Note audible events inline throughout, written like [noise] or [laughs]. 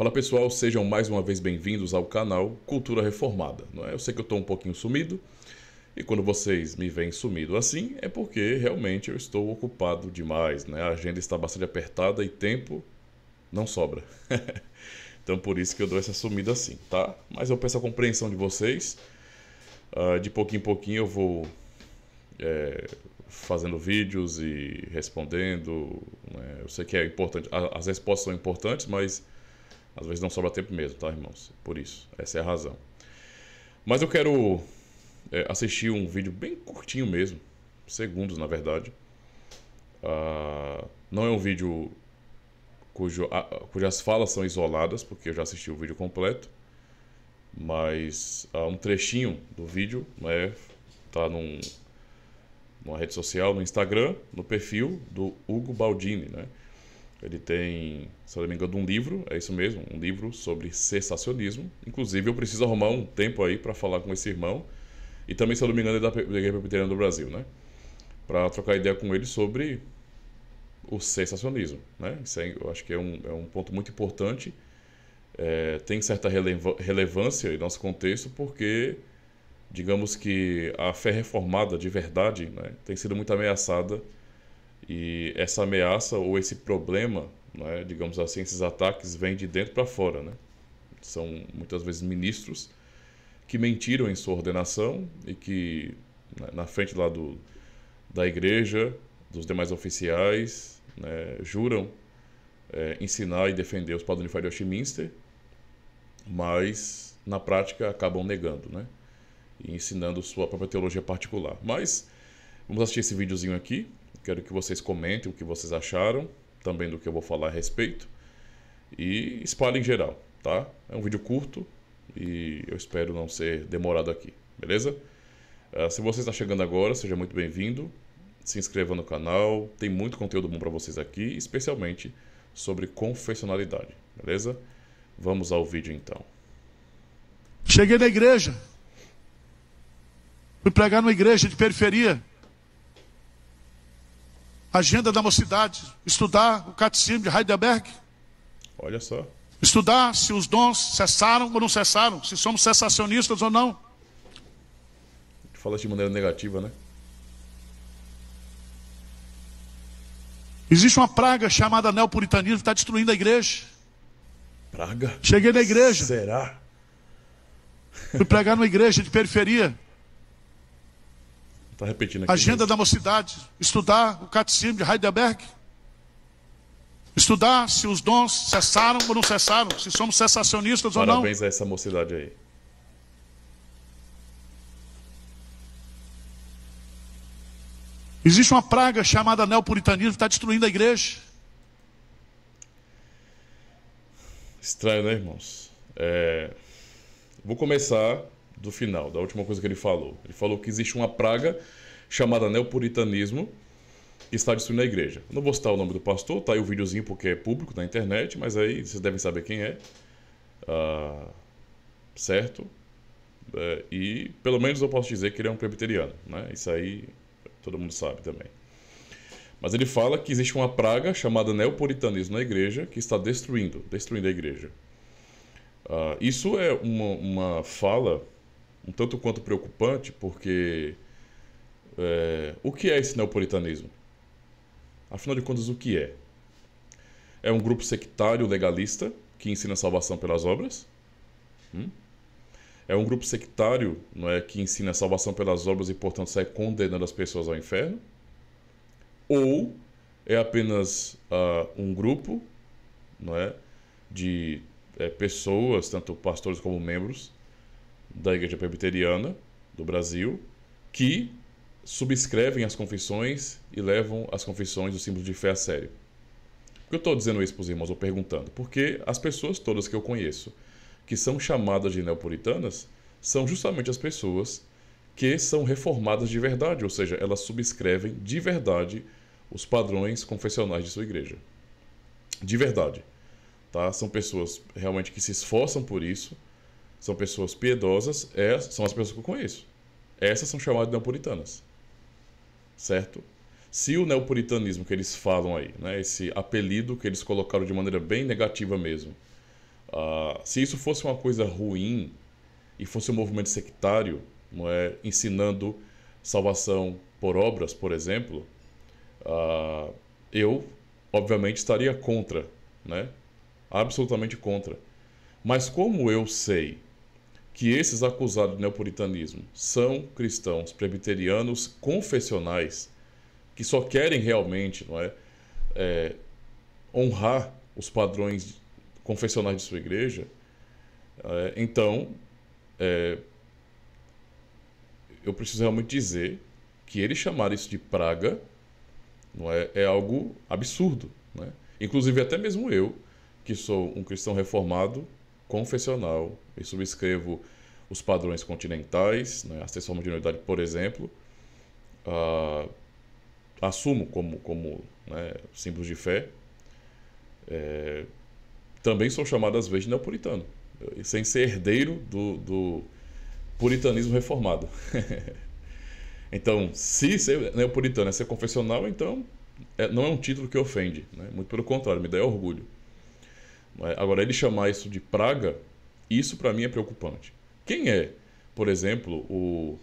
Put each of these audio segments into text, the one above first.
Fala pessoal, sejam mais uma vez bem-vindos ao canal Cultura Reformada. Não é? Eu sei que eu estou um pouquinho sumido e quando vocês me veem sumido assim é porque realmente eu estou ocupado demais. Né? A agenda está bastante apertada e tempo não sobra. [laughs] então por isso que eu dou essa sumida assim, tá? Mas eu peço a compreensão de vocês. Uh, de pouquinho em pouquinho eu vou é, fazendo vídeos e respondendo. Né? Eu sei que é importante, as respostas são importantes, mas às vezes não sobra tempo mesmo, tá, irmãos? Por isso, essa é a razão. Mas eu quero é, assistir um vídeo bem curtinho mesmo, segundos na verdade. Uh, não é um vídeo cujo, cujas falas são isoladas, porque eu já assisti o vídeo completo. Mas uh, um trechinho do vídeo né, tá num, numa rede social, no Instagram, no perfil do Hugo Baldini, né? Ele tem, se eu não me engano, um livro, é isso mesmo, um livro sobre cessacionismo. Inclusive, eu preciso arrumar um tempo aí para falar com esse irmão. E também, se eu não me engano, é da Igreja é Presbiteriana do Brasil, né? Para trocar ideia com ele sobre o cessacionismo, né? Isso eu acho que é um, é um ponto muito importante. É, tem certa relevância em nosso contexto porque, digamos que a fé reformada de verdade né, tem sido muito ameaçada e essa ameaça ou esse problema, né, digamos assim, esses ataques vêm de dentro para fora. Né? São muitas vezes ministros que mentiram em sua ordenação e que, né, na frente lá do, da igreja, dos demais oficiais, né, juram é, ensinar e defender os padrões de Westminster, mas na prática acabam negando, né? E ensinando sua própria teologia particular. Mas vamos assistir esse videozinho aqui Quero que vocês comentem o que vocês acharam, também do que eu vou falar a respeito. E espalhem geral, tá? É um vídeo curto e eu espero não ser demorado aqui, beleza? Uh, se você está chegando agora, seja muito bem-vindo. Se inscreva no canal, tem muito conteúdo bom para vocês aqui, especialmente sobre confessionalidade, beleza? Vamos ao vídeo então. Cheguei na igreja. Fui pregar numa igreja de periferia agenda da mocidade, estudar o catecismo de Heidelberg. Olha só. Estudar se os dons cessaram ou não cessaram, se somos cessacionistas ou não. Fala de maneira negativa, né? Existe uma praga chamada neopuritanismo que está destruindo a igreja. Praga? Cheguei na igreja. Será? Fui pregar numa igreja de periferia. Está repetindo aqui. Agenda da mocidade. Estudar o catecismo de Heidelberg. Estudar se os dons cessaram ou não cessaram, se somos cessacionistas Parabéns ou não. Parabéns a essa mocidade aí. Existe uma praga chamada neopuritanismo que está destruindo a igreja. Estranho, né, irmãos? É... Vou começar do final, da última coisa que ele falou. Ele falou que existe uma praga chamada neopuritanismo que está destruindo a igreja. não vou citar o nome do pastor, tá aí o videozinho porque é público na internet, mas aí vocês devem saber quem é. Ah, certo? É, e pelo menos eu posso dizer que ele é um presbiteriano, né? Isso aí todo mundo sabe também. Mas ele fala que existe uma praga chamada neopuritanismo na igreja que está destruindo, destruindo a igreja. Uh, isso é uma, uma fala um tanto quanto preocupante, porque é, o que é esse neopolitanismo? Afinal de contas, o que é? É um grupo sectário legalista que ensina salvação pelas obras? Hum? É um grupo sectário não é, que ensina salvação pelas obras e, portanto, sai condenando as pessoas ao inferno? Ou é apenas uh, um grupo não é, de é, pessoas, tanto pastores como membros, da Igreja Presbiteriana do Brasil, que subscrevem as confissões e levam as confissões do símbolo de fé a sério. Por que eu estou dizendo isso para os irmãos ou perguntando? Porque as pessoas todas que eu conheço que são chamadas de neopuritanas são justamente as pessoas que são reformadas de verdade, ou seja, elas subscrevem de verdade os padrões confessionais de sua igreja. De verdade. Tá? São pessoas realmente que se esforçam por isso são pessoas piedosas, é, são as pessoas que eu conheço. Essas são chamadas de neopuritanas. Certo? Se o neopuritanismo que eles falam aí, né, esse apelido que eles colocaram de maneira bem negativa mesmo, uh, se isso fosse uma coisa ruim e fosse um movimento sectário, não é, ensinando salvação por obras, por exemplo, uh, eu obviamente estaria contra, né? Absolutamente contra. Mas como eu sei que esses acusados de neopuritanismo são cristãos presbiterianos confessionais que só querem realmente não é, é honrar os padrões confessionais de sua igreja, é, então é, eu preciso realmente dizer que eles chamar isso de praga não é, é algo absurdo. Né? Inclusive, até mesmo eu, que sou um cristão reformado, confessional eu subscrevo os padrões continentais, né, as três formas de unidade, por exemplo, ah, assumo como, como né, símbolos de fé, é, também sou chamado às vezes de neopuritano, sem ser herdeiro do, do puritanismo reformado. [laughs] então, se ser neopuritano é ser confessional, então é, não é um título que ofende, né? muito pelo contrário, me dá orgulho. É, agora, ele chamar isso de praga, isso para mim é preocupante. Quem é, por exemplo, o,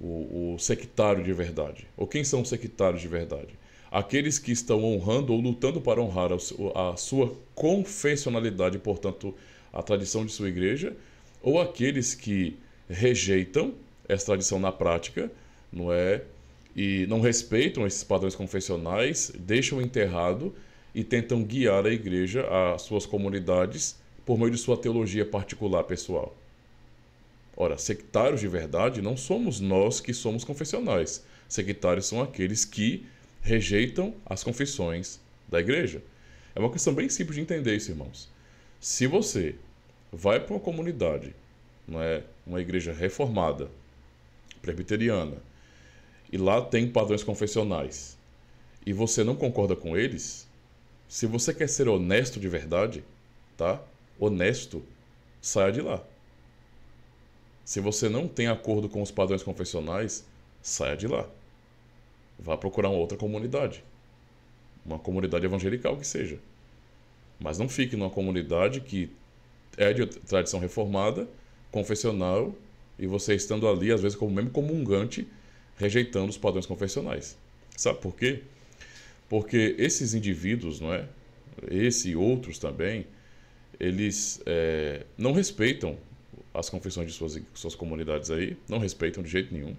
o, o sectário de verdade? Ou quem são os sectários de verdade? Aqueles que estão honrando ou lutando para honrar a sua confessionalidade, portanto, a tradição de sua igreja, ou aqueles que rejeitam essa tradição na prática, não é? E não respeitam esses padrões confessionais, deixam enterrado e tentam guiar a igreja as suas comunidades por meio de sua teologia particular pessoal. Ora, sectários de verdade não somos nós que somos confessionais. Sectários são aqueles que rejeitam as confissões da igreja. É uma questão bem simples de entender isso, irmãos. Se você vai para uma comunidade, não é uma igreja reformada, presbiteriana, e lá tem padrões confessionais, e você não concorda com eles, se você quer ser honesto de verdade, tá? Honesto, saia de lá. Se você não tem acordo com os padrões confessionais, saia de lá. Vá procurar uma outra comunidade. Uma comunidade evangelical que seja. Mas não fique numa comunidade que é de tradição reformada, confessional, e você estando ali, às vezes, como mesmo comungante, rejeitando os padrões confessionais. Sabe por quê? Porque esses indivíduos, não é? Esse e outros também, eles é, não respeitam as confissões de suas, suas comunidades aí, não respeitam de jeito nenhum.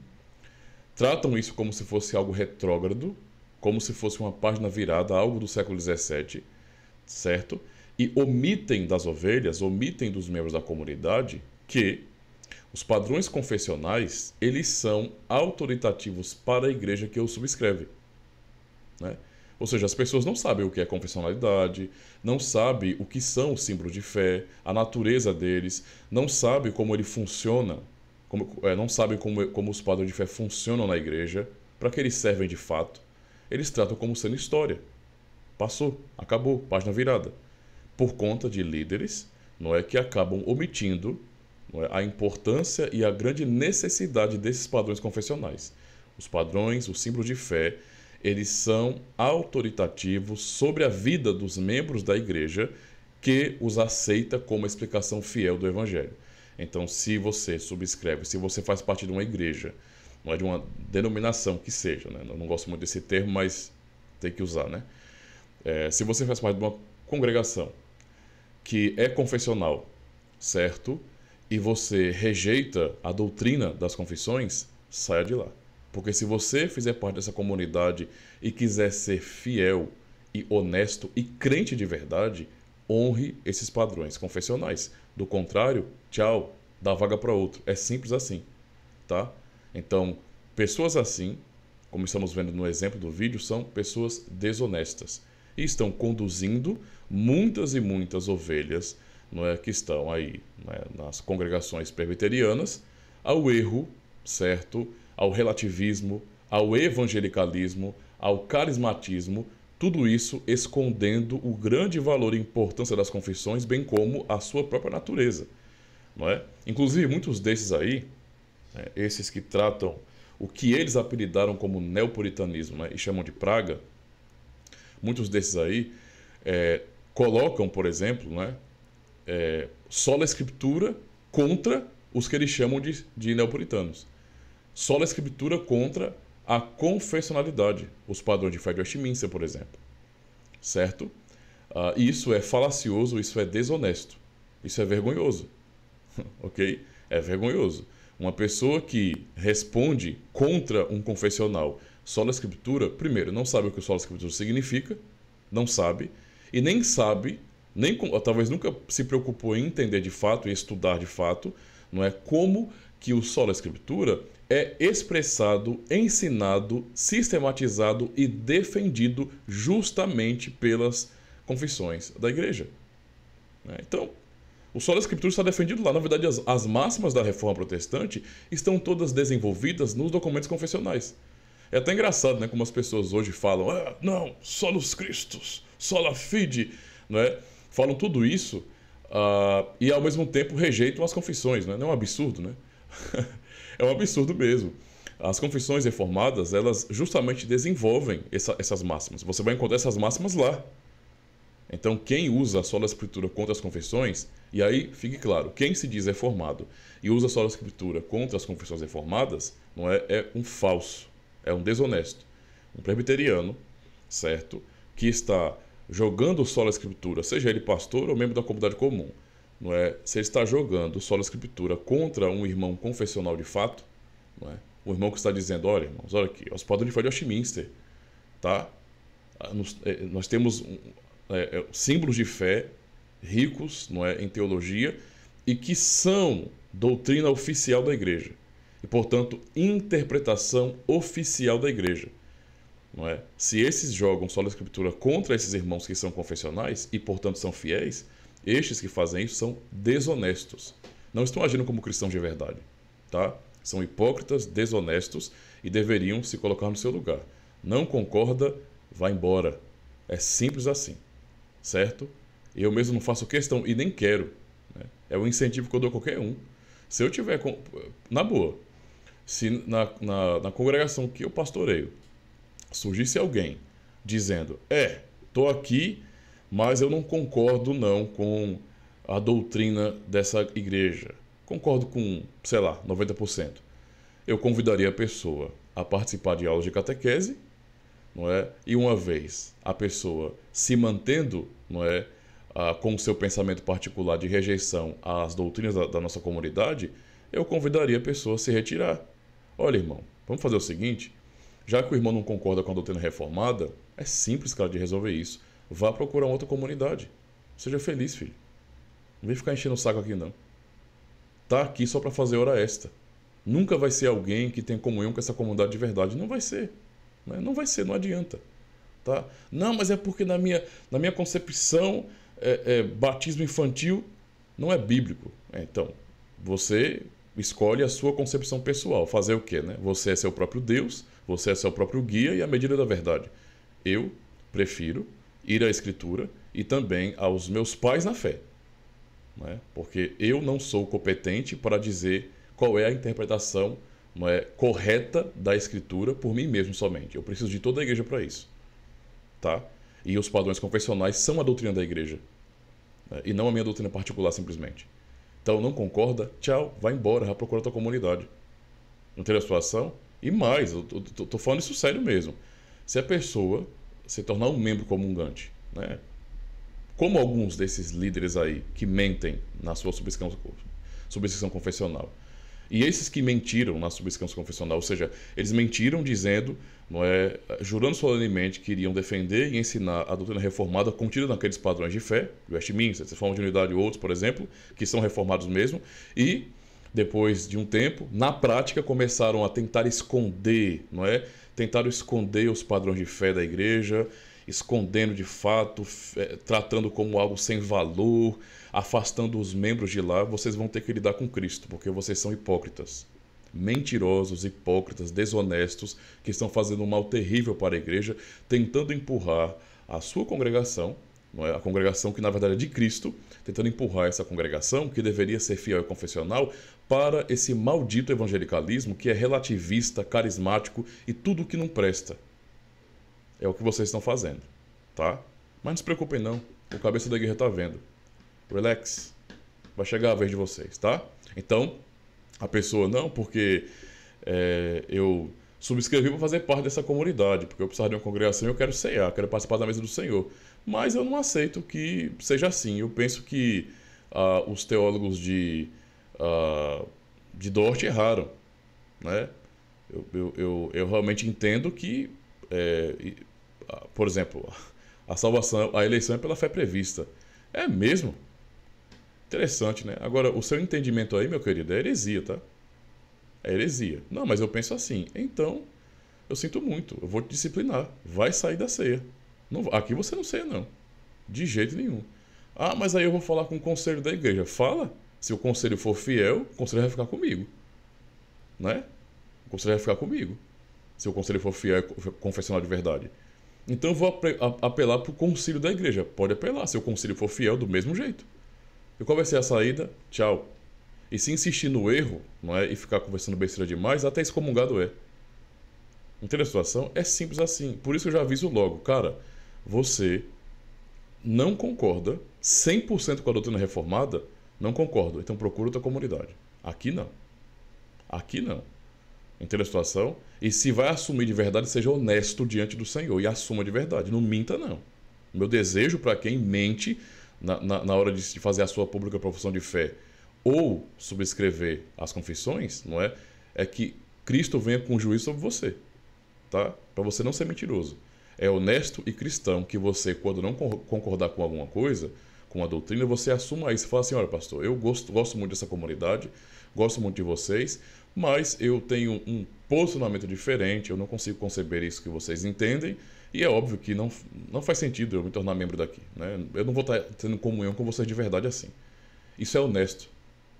Tratam isso como se fosse algo retrógrado, como se fosse uma página virada, algo do século XVII, certo? E omitem das ovelhas, omitem dos membros da comunidade que os padrões confessionais, eles são autoritativos para a igreja que os subscreve. Né? Ou seja, as pessoas não sabem o que é confessionalidade, não sabem o que são os símbolos de fé, a natureza deles, não sabem como ele funciona, como, é, não sabem como, como os padrões de fé funcionam na igreja, para que eles servem de fato. Eles tratam como sendo história. Passou, acabou, página virada. Por conta de líderes não é que acabam omitindo é, a importância e a grande necessidade desses padrões confessionais. Os padrões, os símbolos de fé, eles são autoritativos sobre a vida dos membros da igreja que os aceita como explicação fiel do evangelho. Então, se você subscreve, se você faz parte de uma igreja, não é de uma denominação que seja, né? Eu não gosto muito desse termo, mas tem que usar, né? É, se você faz parte de uma congregação que é confessional, certo? E você rejeita a doutrina das confissões, saia de lá. Porque se você fizer parte dessa comunidade e quiser ser fiel e honesto e crente de verdade, honre esses padrões confessionais. Do contrário, tchau, dá vaga para outro. É simples assim, tá? Então, pessoas assim, como estamos vendo no exemplo do vídeo, são pessoas desonestas e estão conduzindo muitas e muitas ovelhas não é, que estão aí é, nas congregações presbiterianas ao erro certo? Ao relativismo, ao evangelicalismo, ao carismatismo, tudo isso escondendo o grande valor e importância das confissões, bem como a sua própria natureza. Não é? Inclusive, muitos desses aí, né, esses que tratam o que eles apelidaram como neopuritanismo né, e chamam de praga, muitos desses aí é, colocam, por exemplo, né, é, só a escritura contra os que eles chamam de, de neopuritanos. Sola Escritura contra a confessionalidade, os padrões de fé de Westminster, por exemplo. Certo? Uh, isso é falacioso, isso é desonesto, isso é vergonhoso. [laughs] ok? É vergonhoso. Uma pessoa que responde contra um confessional sola escritura, primeiro, não sabe o que o sola escritura significa, não sabe, e nem sabe, nem talvez nunca se preocupou em entender de fato e estudar de fato, não é como que o sola escritura é expressado, ensinado, sistematizado e defendido justamente pelas confissões da igreja. Né? Então, o solo escritura está defendido lá. Na verdade, as, as máximas da reforma protestante estão todas desenvolvidas nos documentos confessionais. É até engraçado, né? Como as pessoas hoje falam, ah, não, solos cristos, sola fide, né? Falam tudo isso uh, e ao mesmo tempo rejeitam as confissões, né? Não é um absurdo, né? [laughs] é um absurdo mesmo. As confissões reformadas, elas justamente desenvolvem essa, essas máximas. Você vai encontrar essas máximas lá. Então, quem usa a sola escritura contra as confissões, e aí fique claro, quem se diz reformado e usa a sola escritura contra as confissões reformadas, não é, é um falso, é um desonesto, um presbiteriano, certo, que está jogando sola escritura, seja ele pastor ou membro da comunidade comum, não é? Você está jogando solo escritura contra um irmão confessional de fato, não é? O irmão que está dizendo, olha, irmãos, olha aqui, os padrões de Westminster, tá? Ah, nos, é, nós temos é, é, símbolos de fé ricos, não é, em teologia e que são doutrina oficial da igreja e, portanto, interpretação oficial da igreja. Não é? Se esses jogam só a escritura contra esses irmãos que são confessionais e, portanto, são fiéis, estes que fazem isso são desonestos. Não estão agindo como cristãos de verdade, tá? São hipócritas, desonestos e deveriam se colocar no seu lugar. Não concorda, vá embora. É simples assim, certo? Eu mesmo não faço questão e nem quero. Né? É um incentivo que eu dou a qualquer um. Se eu tiver, com... na boa, se na, na, na congregação que eu pastoreio surgisse alguém dizendo: É, tô aqui mas eu não concordo não com a doutrina dessa igreja. Concordo com, sei lá, 90%. Eu convidaria a pessoa a participar de aulas de catequese, não é? E uma vez a pessoa se mantendo, não é, ah, com o seu pensamento particular de rejeição às doutrinas da, da nossa comunidade, eu convidaria a pessoa a se retirar. Olha, irmão, vamos fazer o seguinte, já que o irmão não concorda com a doutrina reformada, é simples, cara, de resolver isso. Vá procurar outra comunidade. Seja feliz, filho. Não vem ficar enchendo o saco aqui, não. Tá aqui só para fazer hora extra. Nunca vai ser alguém que tem comunhão com essa comunidade de verdade. Não vai ser. Né? Não vai ser, não adianta. Tá? Não, mas é porque na minha, na minha concepção, é, é, batismo infantil não é bíblico. É, então, você escolhe a sua concepção pessoal. Fazer o quê? Né? Você é seu próprio Deus, você é seu próprio guia e a medida da verdade. Eu prefiro ir à Escritura e também aos meus pais na fé. Né? Porque eu não sou competente para dizer qual é a interpretação não é, correta da Escritura por mim mesmo somente. Eu preciso de toda a igreja para isso. Tá? E os padrões confessionais são a doutrina da igreja né? e não a minha doutrina particular simplesmente. Então não concorda? Tchau, vai embora, vai procurar tua comunidade. Não tem a situação? E mais, eu tô, tô, tô falando isso sério mesmo. Se a pessoa se tornar um membro comungante, né? Como alguns desses líderes aí que mentem na sua subscrição, confessional. E esses que mentiram na subscrição confessional, ou seja, eles mentiram dizendo, não é, jurando solenemente que iriam defender e ensinar a doutrina reformada contida naqueles padrões de fé, Westminster, Reforma de Unidade e outros, por exemplo, que são reformados mesmo, e depois de um tempo, na prática começaram a tentar esconder, não é, tentaram esconder os padrões de fé da igreja, escondendo de fato, eh, tratando como algo sem valor, afastando os membros de lá, vocês vão ter que lidar com Cristo, porque vocês são hipócritas. Mentirosos, hipócritas, desonestos, que estão fazendo um mal terrível para a igreja, tentando empurrar a sua congregação é? a congregação que na verdade é de Cristo, tentando empurrar essa congregação que deveria ser fiel e confessional para esse maldito evangelicalismo que é relativista, carismático e tudo que não presta. É o que vocês estão fazendo, tá? Mas não se preocupem não, o cabeça da igreja está vendo. Relax, vai chegar a vez de vocês, tá? Então, a pessoa não, porque é, eu subscrevi para fazer parte dessa comunidade, porque eu precisava de uma congregação e eu quero cear, quero participar da mesa do Senhor. Mas eu não aceito que seja assim. Eu penso que uh, os teólogos de, uh, de Dort erraram. Né? Eu, eu, eu, eu realmente entendo que, é, ah, por exemplo, a salvação, a eleição é pela fé prevista. É mesmo? Interessante, né? Agora, o seu entendimento aí, meu querido, é heresia, tá? É heresia. Não, mas eu penso assim. Então, eu sinto muito. Eu vou te disciplinar. Vai sair da ceia. Não, aqui você não sei, não. De jeito nenhum. Ah, mas aí eu vou falar com o conselho da igreja. Fala. Se o conselho for fiel, o conselho vai ficar comigo. Né? O conselho vai ficar comigo. Se o conselho for fiel e é confessional de verdade. Então eu vou apelar para o conselho da igreja. Pode apelar, se o conselho for fiel, do mesmo jeito. E qual vai ser a saída? Tchau. E se insistir no erro, não é? E ficar conversando besteira demais, até excomungado é. Entende a situação? É simples assim. Por isso eu já aviso logo, cara você não concorda 100% com a doutrina reformada, não concordo. Então procura outra comunidade. Aqui não. Aqui não. Entendeu a situação? E se vai assumir de verdade, seja honesto diante do Senhor e assuma de verdade. Não minta, não. Meu desejo para quem mente na, na, na, hora de fazer a sua pública profissão de fé ou subscrever as confissões, não é? É que Cristo venha com juízo sobre você, tá? Para você não ser mentiroso. É honesto e cristão que você, quando não concordar com alguma coisa, com a doutrina, você assuma isso e fala assim: olha, pastor, eu gosto, gosto muito dessa comunidade, gosto muito de vocês, mas eu tenho um posicionamento diferente, eu não consigo conceber isso que vocês entendem, e é óbvio que não, não faz sentido eu me tornar membro daqui. Né? Eu não vou estar tendo comunhão com vocês de verdade assim. Isso é honesto,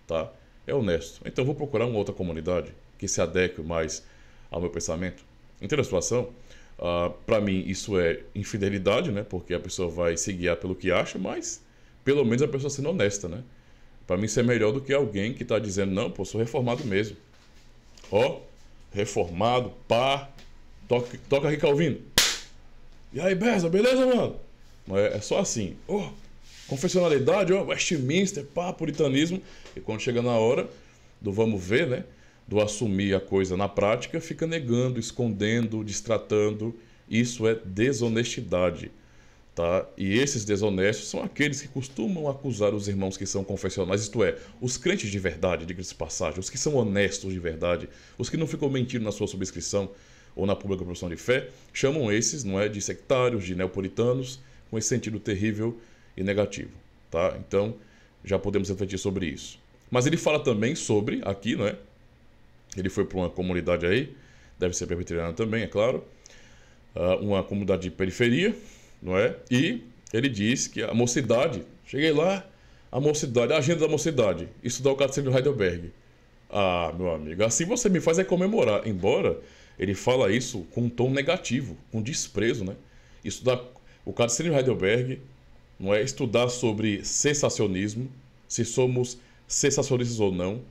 tá? É honesto. Então eu vou procurar uma outra comunidade que se adeque mais ao meu pensamento. Entende a situação? Uh, ah, para mim, isso é infidelidade, né? Porque a pessoa vai se guiar pelo que acha, mas pelo menos a pessoa sendo honesta, né? Para mim, isso é melhor do que alguém que está dizendo: não, pô, sou reformado mesmo. Ó, reformado, pá. Toca, toca aqui, Calvino. E aí, Beza, beleza, mano? Mas é, é só assim. Oh, confessionalidade, ó, oh, Westminster, pá, puritanismo. E quando chega na hora do vamos ver, né? do assumir a coisa na prática, fica negando, escondendo, distratando. Isso é desonestidade. Tá? E esses desonestos são aqueles que costumam acusar os irmãos que são confessionais, isto é, os crentes de verdade, diga-se passagem, os que são honestos de verdade, os que não ficam mentindo na sua subscrição ou na pública profissão de fé, chamam esses, não é, de sectários, de neopolitanos, com esse sentido terrível e negativo, tá? Então, já podemos refletir sobre isso. Mas ele fala também sobre, aqui, não é, ele foi para uma comunidade aí, deve ser presbiteriana também, é claro, ah, uma comunidade de periferia, não é? E ele disse que a mocidade, cheguei lá, a mocidade, a agenda da mocidade, estudar o catecismo de Heidelberg. Ah, meu amigo, assim você me faz é comemorar, embora ele fala isso com um tom negativo, com desprezo, né? Estudar o catecismo de Heidelberg, não é estudar sobre sensacionismo, se somos sensacionistas ou não.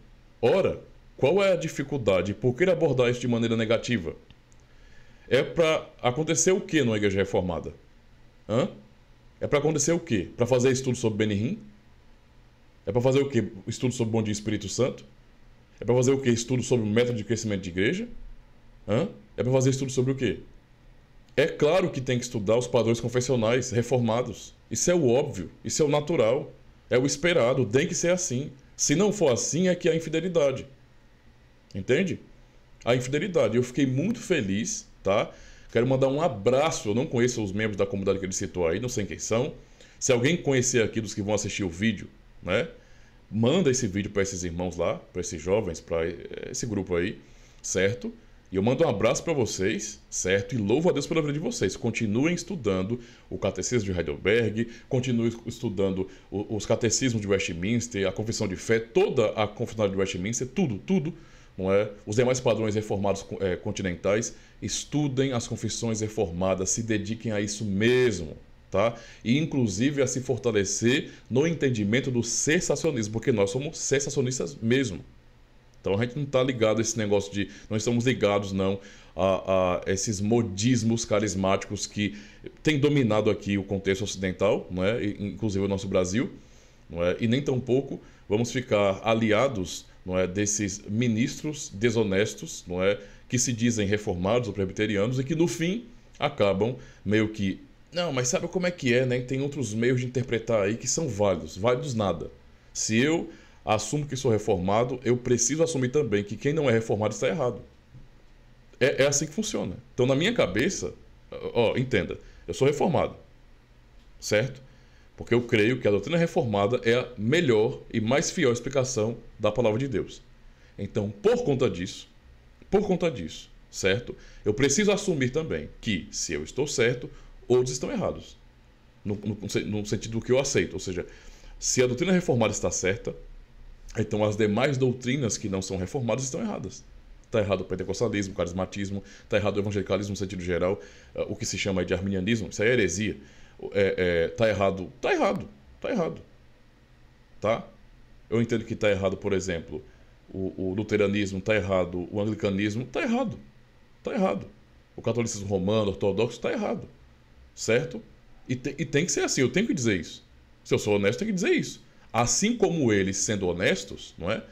Ora, qual é a dificuldade? Por que abordar isso de maneira negativa? É para acontecer o que numa igreja reformada? Hã? É para acontecer o quê? Para fazer estudo sobre Benihim? É para fazer o quê? Estudo sobre o Bom Dia Espírito Santo? É para fazer o quê? Estudo sobre o método de crescimento de igreja? Hã? É para fazer estudo sobre o quê? É claro que tem que estudar os padrões confessionais reformados. Isso é o óbvio, isso é o natural, é o esperado, tem que ser assim. Se não for assim, é que há infidelidade. Entende? A infidelidade. Eu fiquei muito feliz, tá? Quero mandar um abraço. Eu não conheço os membros da comunidade que ele citou aí, não sei quem são. Se alguém conhecer aqui dos que vão assistir o vídeo, né? Manda esse vídeo para esses irmãos lá, para esses jovens, para esse grupo aí, certo? E eu mando um abraço para vocês, certo? E louvo a Deus pela vida de vocês. Continuem estudando o Catecismo de Heidelberg, continuem estudando os Catecismos de Westminster, a Confissão de Fé, toda a Confissão de Westminster, tudo, tudo não é? Os demais padrões reformados é, continentais estudem as confissões reformadas, se dediquem a isso mesmo. Tá? E inclusive a se fortalecer no entendimento do sensacionismo, porque nós somos sensacionistas mesmo. Então a gente não está ligado a esse negócio de. Não estamos ligados, não, a, a, esses modismos carismáticos que têm dominado aqui o contexto ocidental, né? inclusive o nosso Brasil, né? e nem tampouco vamos ficar aliados não é, desses ministros desonestos, não é, que se dizem reformados ou presbiterianos e que no fim acabam meio que não, mas sabe como é que é, né? Tem outros meios de interpretar aí que são válidos, válidos nada. Se eu assumo que sou reformado, eu preciso assumir também que quem não é reformado está errado. É, é assim que funciona. Então, na minha cabeça, ó, entenda, eu sou reformado, certo? porque eu creio que a doutrina reformada é a melhor e mais fiel explicação da palavra de Deus. Então, por conta disso, por conta disso, certo? Eu preciso assumir também que, se eu estou certo, outros estão errados. No, no, no sentido do que eu aceito. Ou seja, se a doutrina reformada está certa, então as demais doutrinas que não são reformadas estão erradas. Está errado o pentecostalismo, o carismatismo, está errado o evangelicalismo no sentido geral, eh, o que se chama de arminianismo, isso é heresia é, é, tá errado. Tá errado. Tá errado. Tá? Eu entendo que tá errado, por exemplo, o, o luteranismo, tá errado, o anglicanismo, tá errado. Tá errado. O catolicismo romano, ortodoxo, tá errado. Certo? E, te, e tem que ser assim, eu tenho que dizer isso. Se eu sou honesto, tem que dizer isso. Assim como eles, sendo honestos, não é?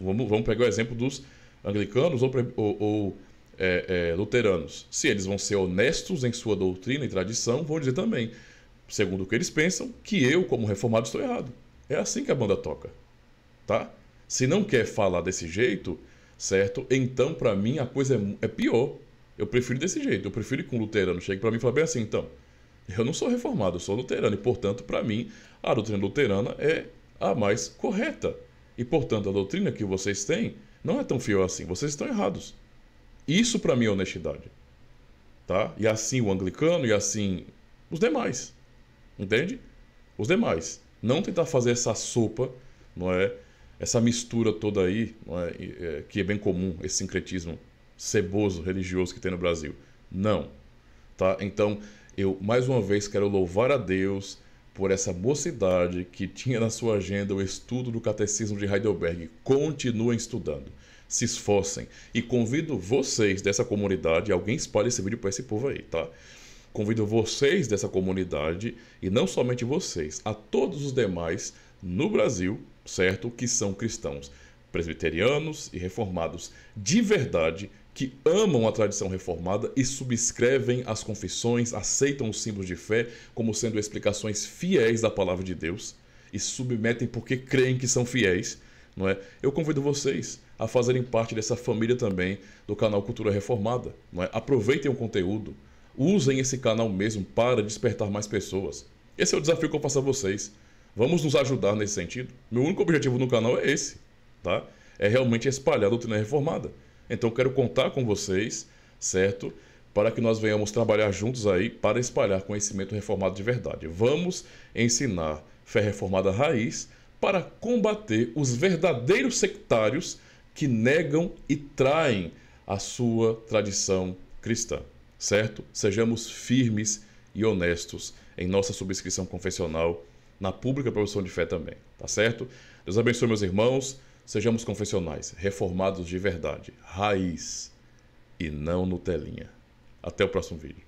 Vamos, vamos pegar o exemplo dos anglicanos ou, ou, ou é, é, luteranos, se eles vão ser honestos em sua doutrina e tradição, vão dizer também, segundo o que eles pensam, que eu, como reformado, estou errado. É assim que a banda toca, tá? Se não quer falar desse jeito, certo? Então, para mim, a coisa é, é, pior. Eu prefiro desse jeito. Eu prefiro que um luterano chegue para mim e fale bem assim, então, eu não sou reformado, eu sou luterano. E, portanto, para mim, a doutrina luterana é a mais correta. E, portanto, a doutrina que vocês têm não é tão fiel assim. Vocês estão errados. Isso para mim é honestidade. Tá? E assim o anglicano e assim os demais. Entende? Os demais. Não tentar fazer essa sopa, não é? Essa mistura toda aí, é? É, que é bem comum, esse sincretismo ceboso religioso que tem no Brasil. Não. Tá? Então, eu mais uma vez quero louvar a Deus por essa mocidade que tinha na sua agenda o estudo do Catecismo de Heidelberg. Continuem estudando se esforcem. E convido vocês dessa comunidade, alguém espalhe esse vídeo para esse povo aí, tá? Convido vocês dessa comunidade, e não somente vocês, a todos os demais no Brasil, certo? Que são cristãos presbiterianos e reformados de verdade, que amam a tradição reformada e subscrevem as confissões, aceitam os símbolos de fé como sendo explicações fiéis da palavra de Deus e submetem porque creem que são fiéis, não é? Eu convido vocês a fazerem parte dessa família também do canal Cultura Reformada. Não é? Aproveitem o conteúdo, usem esse canal mesmo para despertar mais pessoas. Esse é o desafio que eu faço a vocês. Vamos nos ajudar nesse sentido. Meu único objetivo no canal é esse, tá? É realmente espalhar a doutrina reformada. Então quero contar com vocês, certo? Para que nós venhamos trabalhar juntos aí para espalhar conhecimento reformado de verdade. Vamos ensinar fé reformada raiz para combater os verdadeiros sectários que negam e traem a sua tradição cristã. Certo? Sejamos firmes e honestos em nossa subscrição confessional, na pública profissão de fé também, tá certo? Deus abençoe meus irmãos, sejamos confessionais, reformados de verdade, raiz e não Nutelinha. Até o próximo vídeo.